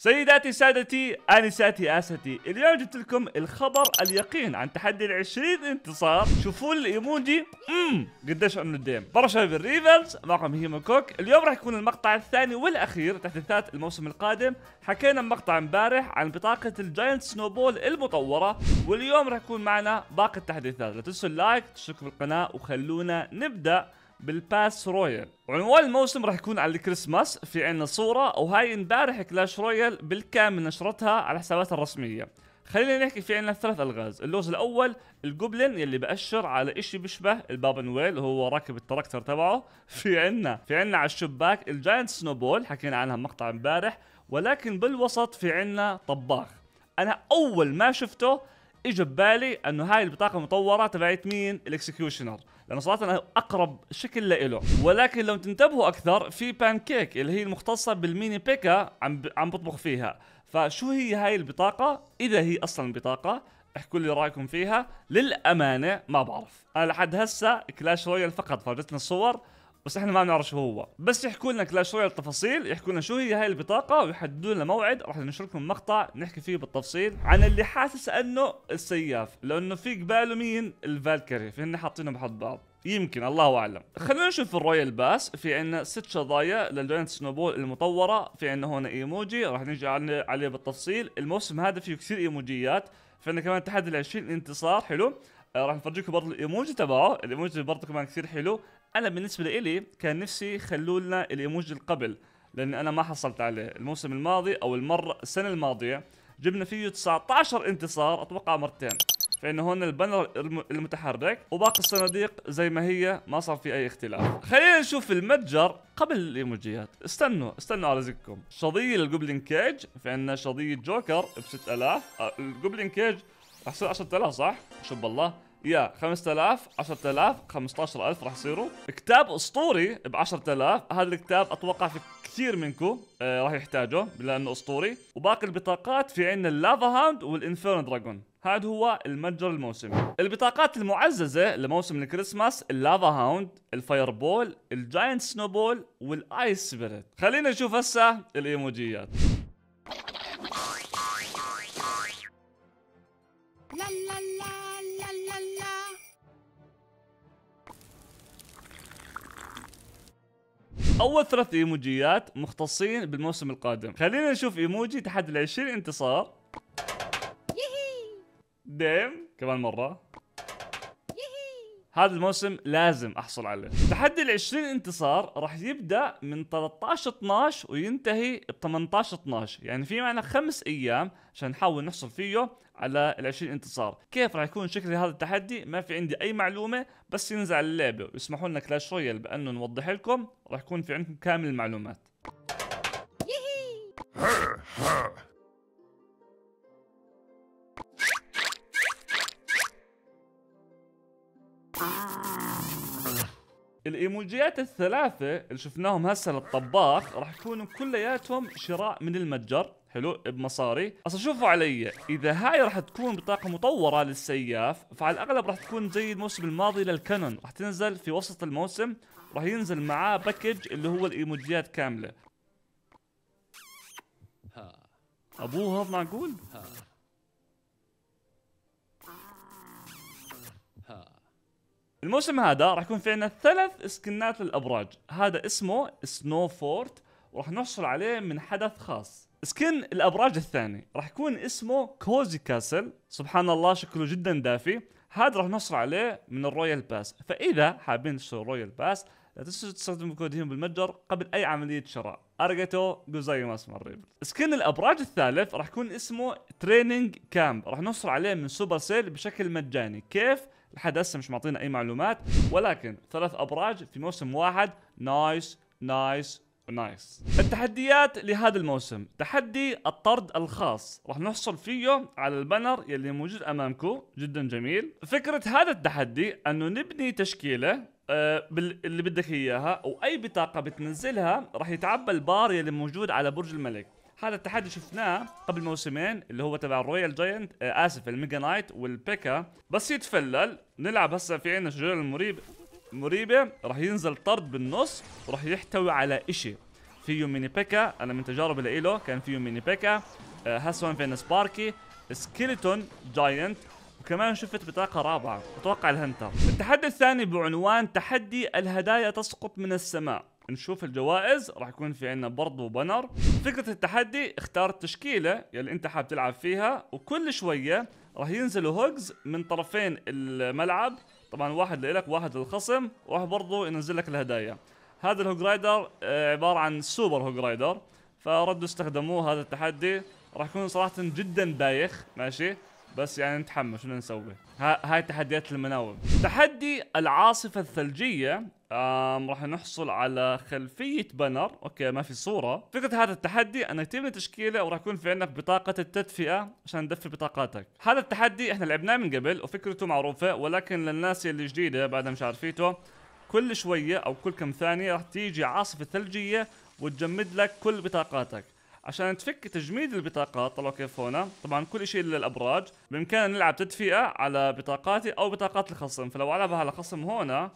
سيداتي سادتي انساتي اساتي اليوم جبت لكم الخبر اليقين عن تحدي ال 20 انتصار شوفوا الايموجي امم قديش عم الديم برشا في الريفلز معكم هيما كوك اليوم راح يكون المقطع الثاني والاخير تحديثات الموسم القادم حكينا مقطع امبارح عن بطاقه الجاينت سنوبول المطوره واليوم راح يكون معنا باقي التحديثات لا تنسوا اللايك تشتركوا في القناه وخلونا نبدا بالباس رويال عنوان الموسم راح يكون على الكريسماس في عنا صورة وهاي امبارح كلاش رويال بالكامل نشرتها على حساباتها الرسمية خلينا نحكي في عنا ثلاث الغاز اللوز الاول الجوبلين يلي بأشر على اشي بيشبه البابا نويل وهو راكب التراكتر تبعه في عنا في عنا على الشباك الجاينت سنوبول حكينا عنها مقطع امبارح ولكن بالوسط في عنا طباخ انا اول ما شفته اجى ببالي انه هاي البطاقه المطوره تبعت مين الاكسكيوشنر لانه صراحه اقرب شكل لإله ولكن لو تنتبهوا اكثر في بان كيك اللي هي المختصه بالميني بيكا عم عم بطبخ فيها فشو هي هاي البطاقه اذا هي اصلا بطاقه احكوا لي رايكم فيها للامانه ما بعرف انا لحد هسه كلاش رويال فقط فرجتني الصور بس احنا ما بنعرف شو هو بس يحكوا لنا كلاش رويال التفاصيل يحكوا لنا شو هي هاي البطاقه ويحددوا لنا موعد راح نشركم مقطع نحكي فيه بالتفصيل عن اللي حاسس انه السياف لانه في قباله مين الفالكري فهن حاطينهم بحد بعض يمكن الله اعلم خلونا نشوف الرويال باس في عندنا ست شظايا للجوينت سنوبول المطوره في عندنا هون ايموجي راح نيجي عليه بالتفصيل الموسم هذا فيه كثير ايموجيات فانا كمان تحدي ال 20 انتصار حلو آه، راح نفرجيكم برضه الايموجي تبعه الايموجي برضه كمان كثير حلو انا بالنسبه لي كان نفسي يخلوا لنا الايموجي القبل لان انا ما حصلت عليه الموسم الماضي او المره السنه الماضيه جبنا فيه 19 انتصار اتوقع مرتين فانه هون البانر المتحرك وباقي الصناديق زي ما هي ما صار في اي اختلاف خلينا نشوف المتجر قبل الايموجيات استنوا استنوا على رزقكم شظيه للجوبلين كيج في عندنا شظيه جوكر ب 6000 الجوبلين كيج آه، احسن يصير 10000 صح؟ شب الله يا 5000 10000 15000 راح يصيروا كتاب اسطوري ب 10000 هذا الكتاب اتوقع في كثير منكم آه راح يحتاجه لانه اسطوري وباقي البطاقات في عندنا اللافا هاوند والانفيرن دراجون هذا هو المتجر الموسمي البطاقات المعززة لموسم الكريسماس اللافا هاوند الفاير بول الجاينت سنوبول والايس سبيريت خلينا نشوف هسه الايموجيات اول ثلاث ايموجيات مختصين بالموسم القادم خلينا نشوف ايموجي تحدي ال 20 انتصار ديم كمان مره هذا الموسم لازم احصل عليه تحدي ال 20 انتصار راح يبدا من 13 12 وينتهي ب 18 12 يعني في معنا خمس ايام عشان نحاول نحصل فيه على ال 20 انتصار كيف راح يكون شكل هذا التحدي ما في عندي اي معلومه بس ينزل على اللعبه ويسمحوا لنا كلاش رويال بانه نوضح لكم راح يكون في عندكم كامل المعلومات الايموجيات الثلاثه اللي شفناهم هسه للطباخ راح يكونوا كلياتهم شراء من المتجر حلو بمصاري هسه شوفوا علي اذا هاي راح تكون بطاقه مطوره للسياف فعلى الاغلب راح تكون زي الموسم الماضي للكانون راح تنزل في وسط الموسم راح ينزل معاه باكج اللي هو الايموجيات كامله ابوه هذا معقول الموسم هذا راح يكون في عندنا ثلاث سكنات للابراج هذا اسمه سنو فورت وراح نحصل عليه من حدث خاص سكن الابراج الثاني راح يكون اسمه كوزي كاسل سبحان الله شكله جدا دافي هذا راح نحصل عليه من الرويال باس فاذا حابين تشتروا الرويال باس لا تنسوا تستخدموا كود هيم بالمتجر قبل اي عمليه شراء جوزاي ماس مريب سكن الابراج الثالث راح يكون اسمه تريننج كامب راح نحصل عليه من سوبر سيل بشكل مجاني كيف لحد هسه مش معطينا اي معلومات ولكن ثلاث ابراج في موسم واحد نايس نايس نايس التحديات لهذا الموسم تحدي الطرد الخاص راح نحصل فيه على البنر يلي موجود امامكم جدا جميل فكره هذا التحدي انه نبني تشكيله آه، اللي بدك اياها واي بطاقه بتنزلها راح يتعبى البار يلي موجود على برج الملك هذا التحدي شفناه قبل موسمين اللي هو تبع الرويال جاينت آه، اسف الميجا نايت والبيكا بس يتفلل نلعب هسه في عندنا شجره المريب مريبه راح ينزل طرد بالنص وراح يحتوي على شيء فيه ميني بيكا انا من تجارب له كان فيه ميني بيكا آه، هسه في عندنا سباركي سكيلتون جاينت وكمان شفت بطاقة رابعة أتوقع الهنتر التحدي الثاني بعنوان تحدي الهدايا تسقط من السماء نشوف الجوائز راح يكون في عندنا برضو بنر فكرة التحدي اختار التشكيلة يلي انت حاب تلعب فيها وكل شوية راح ينزلوا هوجز من طرفين الملعب طبعا واحد لإلك واحد للخصم وراح برضو ينزل لك الهدايا هذا الهوج رايدر آه، عبارة عن سوبر هوج رايدر فردوا استخدموه هذا التحدي راح يكون صراحة جدا بايخ ماشي بس يعني نتحمل شنو نسوي ها هاي تحديات المناوب تحدي العاصفة الثلجية آم راح نحصل على خلفية بنر اوكي ما في صورة فكرة هذا التحدي انك يتم تشكيلة وراح يكون في عندك بطاقة التدفئة عشان تدفي بطاقاتك هذا التحدي احنا لعبناه من قبل وفكرته معروفة ولكن للناس اللي جديدة بعدها مش عارفيته كل شوية او كل كم ثانية راح تيجي عاصفة ثلجية وتجمد لك كل بطاقاتك عشان تفك تجميد البطاقات طلعوا كيف هنا طبعا كل شيء للابراج بامكاننا نلعب تدفئه على بطاقاتي او بطاقات الخصم فلو العبها على خصم هنا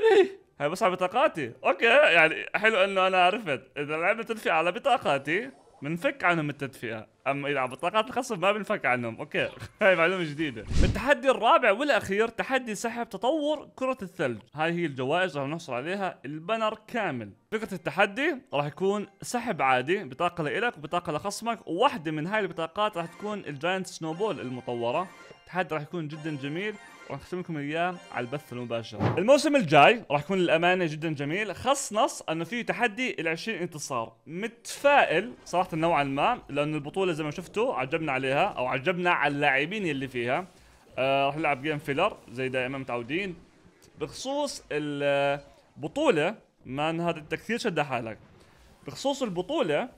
إيه. هاي بس على بطاقاتي اوكي يعني حلو انه انا عرفت اذا لعبنا تدفئه على بطاقاتي بنفك عنهم التدفئه اما اذا على بطاقات الخصم ما بنفك عنهم اوكي هاي معلومه جديده التحدي الرابع والاخير تحدي سحب تطور كره الثلج هاي هي الجوائز راح نحصل عليها البنر كامل فكره التحدي راح يكون سحب عادي بطاقه لإلك وبطاقه لخصمك وواحده من هاي البطاقات راح تكون الجاينت سنوبول المطوره تحدي راح يكون جدا جميل وراح نختم لكم اياه على البث المباشر. الموسم الجاي راح يكون للامانه جدا جميل، خص نص انه فيه تحدي ال 20 انتصار، متفائل صراحه نوعا ما لانه البطوله زي ما شفتوا عجبنا عليها او عجبنا على اللاعبين اللي فيها. آه راح نلعب جيم فيلر زي دائما متعودين. بخصوص البطوله مان هذا التكثير شد حالك. بخصوص البطوله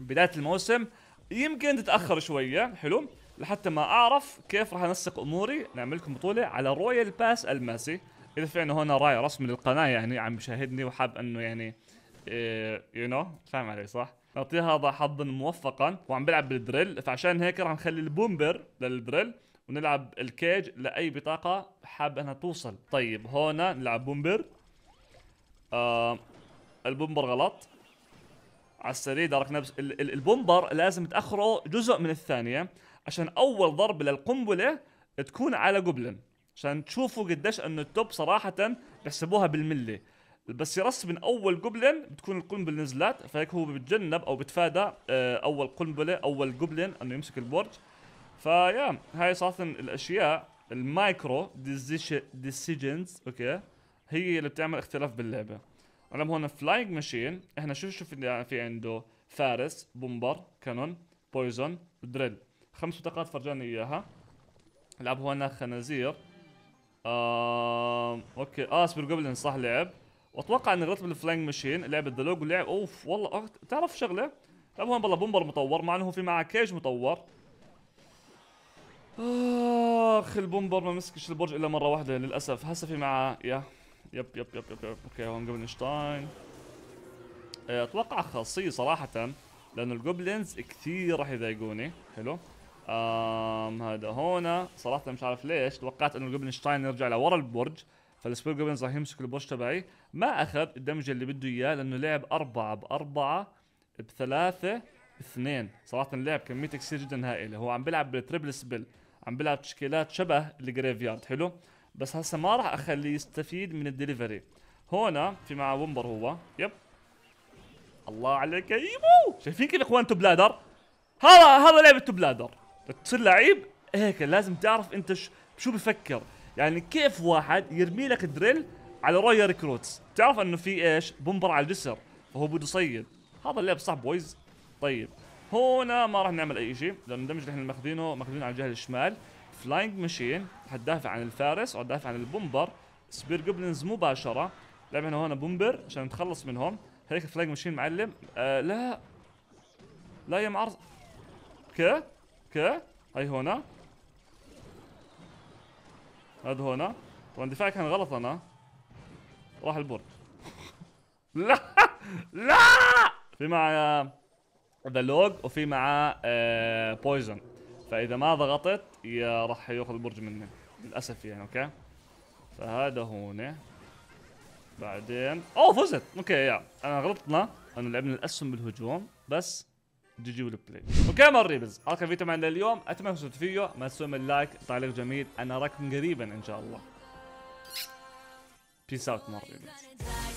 بدايه الموسم يمكن تتاخر شويه حلو؟ لحتى ما اعرف كيف راح انسق اموري نعمل لكم بطوله على رويال باس الماسي اذا في عندنا هون راي رسمي للقناه يعني عم يشاهدني وحاب انه يعني يو إيه، نو فاهم علي صح؟ نعطيه هذا حظا موفقا وعم بلعب بالدريل فعشان هيك راح نخلي البومبر للدريل ونلعب الكيج لاي بطاقه حاب انها توصل طيب هون نلعب بومبر آه البومبر غلط على السريع دارك نفس البومبر لازم تاخره جزء من الثانيه عشان اول ضربه للقنبله تكون على جوبلن عشان تشوفوا قديش انه التوب صراحه بحسبوها بالملي بس يرس من اول جوبلن بتكون القنبله نزلت فهيك هو بتجنب او بتفادى آه، اول قنبله اول جوبلن انه يمسك البرج فيا هاي صراحه الاشياء المايكرو ديسيجنز اوكي هي اللي بتعمل اختلاف باللعبه علم هون فلاينج ماشين احنا شوف شوف في عنده فارس بومبر كانون بويزون دريل خمس بطاقات فرجاني اياها لعب هنا خنازير آه اوكي اه سبير جوبلين صح لعب واتوقع ان رتب الفلانج ماشين لعب الدلوج ولعب اوف والله أخت... تعرف شغله لعب هون بالله بومبر مطور مع انه في معه كيج مطور اخ البومبر ما مسكش البرج الا مره واحده للاسف هسه في معه يا يب يب يب يب, يب. اوكي هون جوبلينشتاين آه، اتوقع خاصيه صراحه لانه الجوبلينز كثير راح يضايقوني حلو آم هذا هون صراحة مش عارف ليش توقعت انه الجوبلنشتاين يرجع لورا البرج فالسبير جوبلنز راح يمسك البرج تبعي ما اخذ الدمج اللي بده اياه لانه لعب أربعة بأربعة بثلاثة اثنين صراحة لعب كمية كثير جدا هائلة هو عم بيلعب بالتربل سبيل عم بيلعب تشكيلات شبه الجريف يارد حلو بس هسا ما راح اخليه يستفيد من الدليفري هون في معه ومبر هو يب الله عليك يبو إيوه. شايفين كيف اخوان توب لادر هذا هذا لعبة تو لادر تصير لعيب هيك لازم تعرف انت شو بفكر يعني كيف واحد يرمي لك دريل على رويا ريكروتس بتعرف انه في ايش بومبر على الجسر فهو بده يصيد هذا اللعب صح بويز طيب هنا ما راح نعمل اي شيء لانه الدمج اللي احنا ماخذينه ماخذينه على الجهه الشمال فلاينج ماشين راح تدافع عن الفارس او تدافع عن البومبر سبير جوبلينز مباشره لعبنا هون بومبر عشان نتخلص منهم هيك فلاينج ماشين معلم آه لا لا يا معرض اوكي اوكي هاي هنا هذا هنا طبعا دفاعي كان غلط انا راح البرج لا لا في مع ذا آه، لوج وفي مع بويزن آه، فاذا ما ضغطت يا راح ياخذ البرج مني للاسف يعني اوكي فهذا هون بعدين اوه فزت اوكي يا انا غلطنا انا لعبنا الاسهم بالهجوم بس جي جي والبلاي اوكي مريبز هذا كان فيديو معنا لليوم اتمنى تكونوا فيه ما تنسون اللايك تعليق جميل انا اراكم قريبا ان شاء الله بيس اوت ريبز